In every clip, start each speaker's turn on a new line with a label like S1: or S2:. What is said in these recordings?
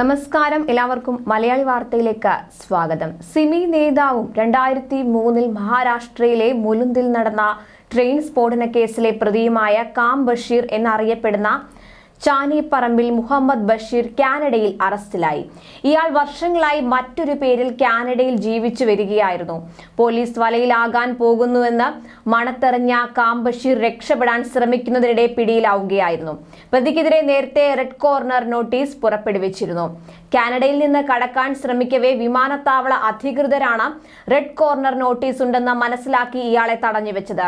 S1: നമസ്കാരം എല്ലാവർക്കും മലയാളി വാർത്തയിലേക്ക് സ്വാഗതം സിമി നേതാവും രണ്ടായിരത്തി മൂന്നിൽ മഹാരാഷ്ട്രയിലെ മുലുന്തിൽ നടന്ന ട്രെയിൻ സ്ഫോടന കേസിലെ പ്രതിയുമായ കാം ബഷീർ എന്നറിയപ്പെടുന്ന ചാനി പറമ്പിൽ മുഹമ്മദ് ബഷീർ കാനഡയിൽ അറസ്റ്റിലായി ഇയാൾ വർഷങ്ങളായി മറ്റൊരു പേരിൽ കാനഡയിൽ ജീവിച്ചു വരികയായിരുന്നു പോലീസ് വലയിലാകാൻ പോകുന്നുവെന്ന് മണത്തെറിഞ്ഞ ബഷീർ രക്ഷപ്പെടാൻ ശ്രമിക്കുന്നതിനിടെ പിടിയിലാവുകയായിരുന്നു പ്രതിക്കെതിരെ നേരത്തെ റെഡ് കോർണർ നോട്ടീസ് പുറപ്പെടുവിച്ചിരുന്നു കാനഡയിൽ നിന്ന് കടക്കാൻ ശ്രമിക്കവേ വിമാനത്താവള അധികൃതരാണ് റെഡ് കോർണർ നോട്ടീസ് ഉണ്ടെന്ന് മനസ്സിലാക്കി ഇയാളെ തടഞ്ഞുവെച്ചത്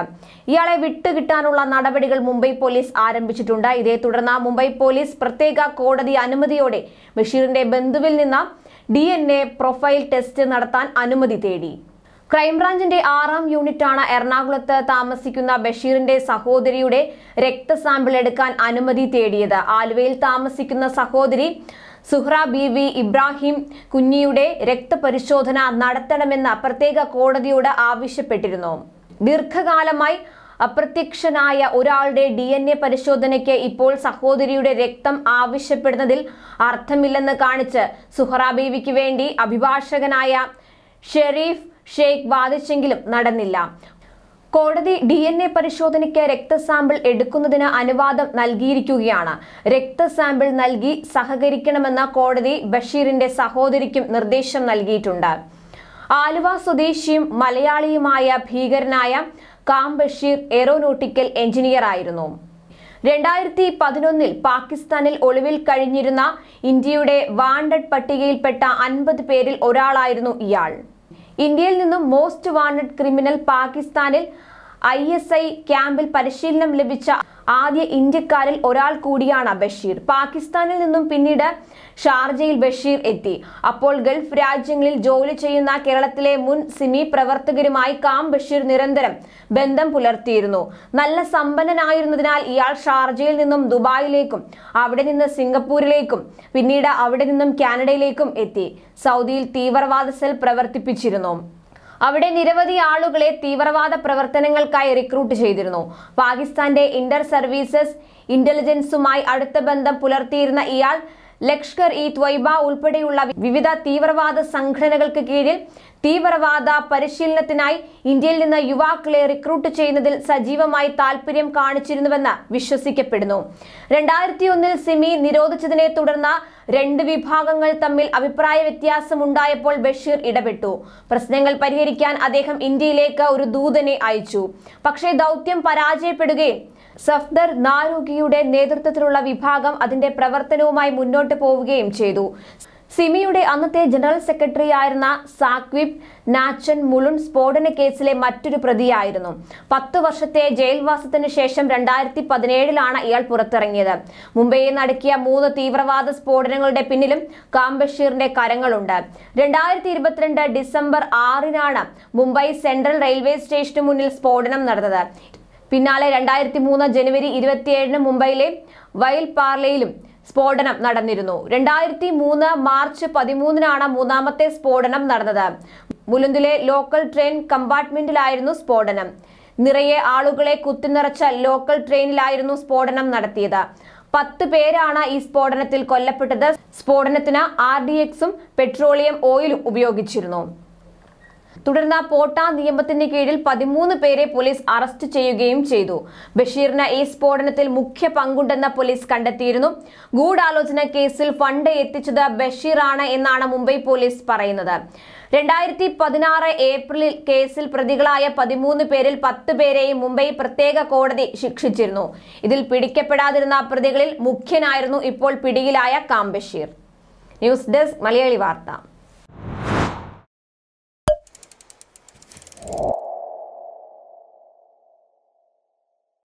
S1: ഇയാളെ വിട്ടുകിട്ടാനുള്ള നടപടികൾ മുംബൈ പോലീസ് ആരംഭിച്ചിട്ടുണ്ട് ഇതേ തുടർന്ന് മുംബൈ മുംബൈ പോലീസ് പ്രത്യേക കോടതി അനുമതിയോടെ ബഷീറിന്റെ ബന്ധുവിൽ നിന്ന് ഡി പ്രൊഫൈൽ ടെസ്റ്റ് നടത്താൻ അനുമതി തേടി ക്രൈംബ്രാഞ്ചിന്റെ ആറാം യൂണിറ്റാണ് എറണാകുളത്ത് താമസിക്കുന്ന ബഷീറിന്റെ സഹോദരിയുടെ രക്തസാമ്പിൾ എടുക്കാൻ അനുമതി തേടിയത് ആലുവയിൽ താമസിക്കുന്ന സഹോദരി സുഹ്ര ബി വി ഇബ്രാഹിം കുഞ്ഞിയുടെ രക്തപരിശോധന നടത്തണമെന്ന് പ്രത്യേക കോടതിയോട് ആവശ്യപ്പെട്ടിരുന്നു ദീർഘകാലമായി അപ്രത്യക്ഷനായ ഒരാളുടെ ഡി എൻ എ പരിശോധനയ്ക്ക് ഇപ്പോൾ സഹോദരിയുടെ രക്തം ആവശ്യപ്പെടുന്നതിൽ അർത്ഥമില്ലെന്ന് കാണിച്ച് സുഹറാ ബീവിക്ക് വേണ്ടി അഭിഭാഷകനായ ഷെരീഫ് ഷെയ്ഖ് വാദിച്ചെങ്കിലും നടന്നില്ല കോടതി ഡി എൻ എ പരിശോധനയ്ക്ക് രക്തസാമ്പിൾ എടുക്കുന്നതിന് അനുവാദം നൽകിയിരിക്കുകയാണ് രക്തസാമ്പിൾ നൽകി സഹകരിക്കണമെന്ന കോടതി ബഷീറിന്റെ സഹോദരിക്കും നിർദ്ദേശം നൽകിയിട്ടുണ്ട് ആലുവ സ്വദേശിയും മലയാളിയുമായ ഭീകരനായ കാം ബഷീർ എയറോനോട്ടിക്കൽ എഞ്ചിനീയർ ആയിരുന്നു രണ്ടായിരത്തി പതിനൊന്നിൽ പാകിസ്ഥാനിൽ ഒളിവിൽ കഴിഞ്ഞിരുന്ന ഇന്ത്യയുടെ വാണ്ടഡ് പട്ടികയിൽപ്പെട്ട അൻപത് പേരിൽ ഒരാളായിരുന്നു ഇയാൾ ഇന്ത്യയിൽ നിന്നും മോസ്റ്റ് വാണ്ടഡ് ക്രിമിനൽ പാകിസ്ഥാനിൽ ഐ എസ് ഐ ക്യാമ്പിൽ പരിശീലനം ലഭിച്ച ആദ്യ ഇന്ത്യക്കാരിൽ ഒരാൾ കൂടിയാണ് ബഷീർ പാകിസ്ഥാനിൽ നിന്നും പിന്നീട് ഷാർജയിൽ ബഷീർ എത്തി അപ്പോൾ ഗൾഫ് രാജ്യങ്ങളിൽ ജോലി ചെയ്യുന്ന കേരളത്തിലെ മുൻ സിമി പ്രവർത്തകരുമായി കാം ബഷീർ നിരന്തരം ബന്ധം പുലർത്തിയിരുന്നു നല്ല സമ്പന്നനായിരുന്നതിനാൽ ഇയാൾ ഷാർജയിൽ നിന്നും ദുബായിലേക്കും അവിടെ നിന്ന് സിംഗപ്പൂരിലേക്കും പിന്നീട് അവിടെ നിന്നും കാനഡയിലേക്കും എത്തി സൗദിയിൽ തീവ്രവാദ സെൽ പ്രവർത്തിപ്പിച്ചിരുന്നു അവിടെ നിരവധി ആളുകളെ തീവ്രവാദ പ്രവർത്തനങ്ങൾക്കായി റിക്രൂട്ട് ചെയ്തിരുന്നു പാകിസ്ഥാന്റെ ഇന്റർ സർവീസസ് ഇന്റലിജൻസുമായി അടുത്ത ബന്ധം പുലർത്തിയിരുന്ന ഇയാൾ ലഷ്കർ ഇ ത്വയ്ബ ഉൾപ്പെടെയുള്ള വിവിധ തീവ്രവാദ സംഘടനകൾക്ക് കീഴിൽ തീവ്രവാദ പരിശീലനത്തിനായി ഇന്ത്യയിൽ നിന്ന് യുവാക്കളെ റിക്രൂട്ട് ചെയ്യുന്നതിൽ സജീവമായി താൽപര്യം കാണിച്ചിരുന്നുവെന്ന് വിശ്വസിക്കപ്പെടുന്നു രണ്ടായിരത്തി ഒന്നിൽ സിമി നിരോധിച്ചതിനെ തുടർന്ന് രണ്ട് വിഭാഗങ്ങൾ തമ്മിൽ അഭിപ്രായ വ്യത്യാസമുണ്ടായപ്പോൾ ബഷീർ ഇടപെട്ടു പ്രശ്നങ്ങൾ പരിഹരിക്കാൻ അദ്ദേഹം ഇന്ത്യയിലേക്ക് ഒരു ദൂതനെ അയച്ചു പക്ഷേ ദൗത്യം പരാജയപ്പെടുകയും സഫ്ദർ നാരൂഗിയുടെ നേതൃത്വത്തിലുള്ള വിഭാഗം അതിന്റെ പ്രവർത്തനവുമായി മുന്നോട്ട് പോവുകയും ചെയ്തു സിമിയുടെ അന്നത്തെ ജനറൽ സെക്രട്ടറി ആയിരുന്ന സാക്വിബ് നാച്ചൻ മുളുൺ സ്ഫോടന കേസിലെ മറ്റൊരു പ്രതിയായിരുന്നു പത്ത് വർഷത്തെ ജയിൽവാസത്തിന് ശേഷം രണ്ടായിരത്തി പതിനേഴിലാണ് ഇയാൾ പുറത്തിറങ്ങിയത് മുംബൈയിൽ നടക്കിയ മൂന്ന് തീവ്രവാദ സ്ഫോടനങ്ങളുടെ പിന്നിലും കാംബഷീറിന്റെ കരങ്ങളുണ്ട് രണ്ടായിരത്തി ഇരുപത്തിരണ്ട് ഡിസംബർ ആറിനാണ് മുംബൈ സെൻട്രൽ റെയിൽവേ സ്റ്റേഷനു മുന്നിൽ സ്ഫോടനം നടന്നത് പിന്നാലെ രണ്ടായിരത്തി മൂന്ന് ജനുവരി ഇരുപത്തിയേഴിന് മുംബൈയിലെ വൈൽ പാർലയിലും സ്ഫോടനം നടന്നിരുന്നു രണ്ടായിരത്തി മൂന്ന് മാർച്ച് പതിമൂന്നിനാണ് മൂന്നാമത്തെ സ്ഫോടനം നടന്നത് മുലുന്തിലെ ലോക്കൽ ട്രെയിൻ കമ്പാർട്ട്മെന്റിലായിരുന്നു സ്ഫോടനം നിറയെ ആളുകളെ കുത്തിനിറച്ച ലോക്കൽ ട്രെയിനിലായിരുന്നു സ്ഫോടനം നടത്തിയത് പത്ത് പേരാണ് ഈ സ്ഫോടനത്തിൽ കൊല്ലപ്പെട്ടത് സ്ഫോടനത്തിന് ആർ ഡി എക്സും പെട്രോളിയം ഓയിലും ഉപയോഗിച്ചിരുന്നു തുടർന്ന് പോട്ട നിയമത്തിന് കീഴിൽ പതിമൂന്ന് പേരെ പോലീസ് അറസ്റ്റ് ചെയ്യുകയും ചെയ്തു ബഷീറിന് ഈ സ്ഫോടനത്തിൽ മുഖ്യ പങ്കുണ്ടെന്ന് പോലീസ് കണ്ടെത്തിയിരുന്നു ഗൂഢാലോചന കേസിൽ ഫണ്ട് എത്തിച്ചത് ബഷീറാണ് എന്നാണ് മുംബൈ പോലീസ് പറയുന്നത് രണ്ടായിരത്തി പതിനാറ് ഏപ്രിലിൽ കേസിൽ പ്രതികളായ പതിമൂന്ന് പേരിൽ പത്ത് പേരെയും മുംബൈ പ്രത്യേക കോടതി ശിക്ഷിച്ചിരുന്നു ഇതിൽ പിടിക്കപ്പെടാതിരുന്ന പ്രതികളിൽ മുഖ്യനായിരുന്നു ഇപ്പോൾ പിടിയിലായ കാംബഷീർ ന്യൂസ് ഡെസ്ക് മലയാളി വാർത്ത